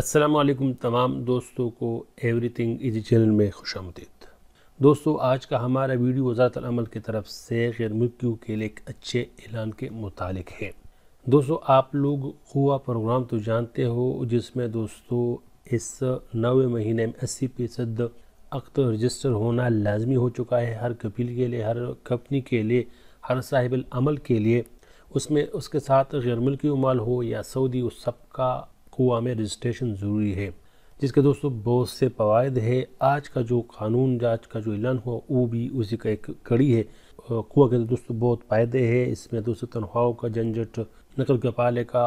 असलम तमाम दोस्तों को एवरीथिंग इजी चैनल में खुश आमदीद दोस्तों आज का हमारा वीडियो वजारत अमल की तरफ से गैर मुल्कियों के लिए एक अच्छे ऐलान के मुतालिक है दोस्तों आप लोग खुआ प्रोग्राम तो जानते हो जिसमें दोस्तों इस नवे महीने में अस्सी फ़ीसद अख्त रजिस्टर होना लाजमी हो चुका है हर कपिल के लिए हर कंपनी के लिए हर साहिब अमल के लिए उसमें उसके साथ गैर मुल्की माल हो या सऊदी उस सब का कुआ में रजिस्ट्रेशन ज़रूरी है जिसके दोस्तों बहुत से फवायद है आज का जो कानून आज का जो ऐलान हुआ वो भी उसी का एक कड़ी है कुआ के दोस्तों बहुत फ़ायदे हैं इसमें दोस्तों तनख्वाहों का झंझट नकल के पाले का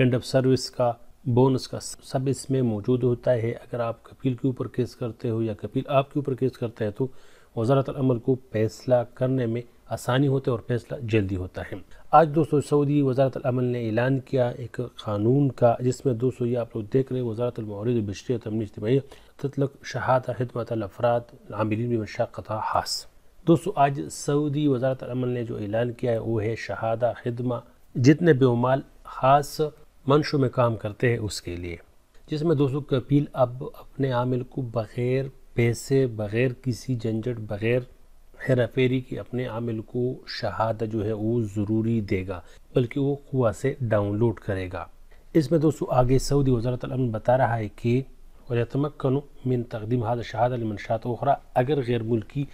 एंड ऑफ सर्विस का बोनस का सब इसमें मौजूद होता है अगर आप कपील के ऊपर केस करते हो या कपील आपके ऊपर केस करता है तो वजारत अमल को फैसला करने में आसानी होते है और फैसला जल्दी होता है आज दोस्तों सऊदी वजारत अमल ने ऐलान किया एक कानून का जिसमें दोस्तों ये आप लोग देख रहे हैं वजारत मौरद बशरी तमन ततलक शहाद हमत अफराद आमिलीन मशाक़त हास दोस्तों आज सऊदी वजारत अमल ने जो ऐलान किया है वो है शहादा खदमा जितने बेमाल ख़ास मंशों में काम करते हैं उसके लिए जिसमें दोस्तों कपील अब अपने आमिल को बग़ैर पैसे बग़ैर किसी झंझट बग़ैर हेरा फेरी की अपने आमिल को शहादा जो है वो ज़रूरी देगा बल्कि वो कुआ से डाउनलोड करेगा इसमें दोस्तों आगे सऊदी वजारत बता रहा है कि वतमक्न मिन तकदीम हाद शहाद मनशात उखरा अगर गैर मुल्की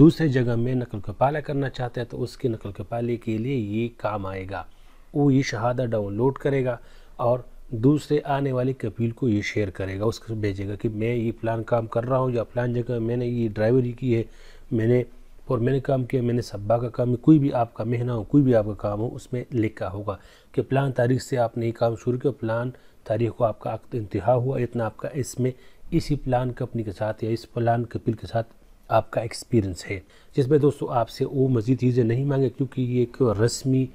दूसरे जगह में नकल कपाला करना चाहता है तो उसके नकल कपाले के लिए ये काम आएगा वो ये शहादत डाउनलोड करेगा और दूसरे आने वाले कपील को ये शेयर करेगा उसको भेजेगा कि मैं ये प्लान काम कर रहा हूँ या प्लान जगह मैंने ये ड्राइवरी की है मैंने और मैंने काम किया मैंने सब्बा का काम कोई भी आपका महीना हो कोई भी आपका काम हो उसमें लिखा होगा कि प्लान तारीख से आपने ये काम शुरू किया प्लान तारीख को आपका इंतहा हुआ इतना आपका इसमें इसी प्लान कंपनी के साथ या इस प्लान कपिल के साथ आपका एक्सपीरियंस है जिसमें दोस्तों आपसे वो मज़ीद चीज़ें नहीं मांगे क्योंकि ये एक रस्मी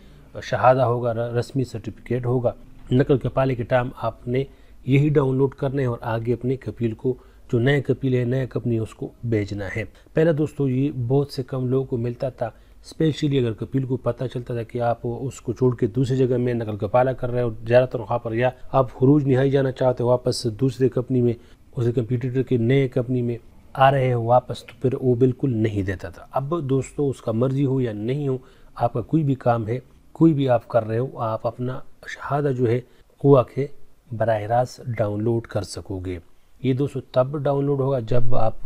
शहादा होगा रस्मी सर्टिफिकेट होगा नकल कपाले के टाइम आपने यही डाउनलोड करना है और आगे अपने कपिल को जो नए कपिल है नया कंपनी है उसको भेजना है पहला दोस्तों ये बहुत से कम लोगों को मिलता था स्पेशली अगर कपिल को पता चलता था कि आप उसको छोड़ के दूसरी जगह में नकल कपाला कर रहे हैं और ज़्यादातर वहाँ पर या आप हरूज निहाई जाना चाहते हो वापस दूसरे कंपनी में उसे कंप्यूटर के नए कंपनी में आ रहे हो वापस तो फिर वो बिल्कुल नहीं देता था अब दोस्तों उसका मर्जी हो या नहीं हो आपका कोई भी काम है कोई भी आप कर रहे हो आप अपना शहादा जो है कुआ के बरह रास्त डाउनलोड कर सकोगे ये दोस्तों तब डाउनलोड होगा जब आप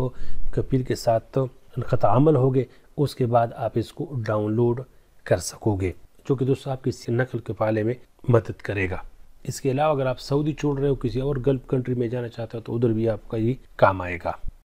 कपीर के साथ ख़त अमल होगे उसके बाद आप इसको डाउनलोड कर सकोगे जो कि दोस्तों आपकी नकल के पाले में मदद करेगा इसके अलावा अगर आप सऊदी छोड़ रहे हो किसी और गल्फ कंट्री में जाना चाहते हो तो उधर भी आपका ये काम आएगा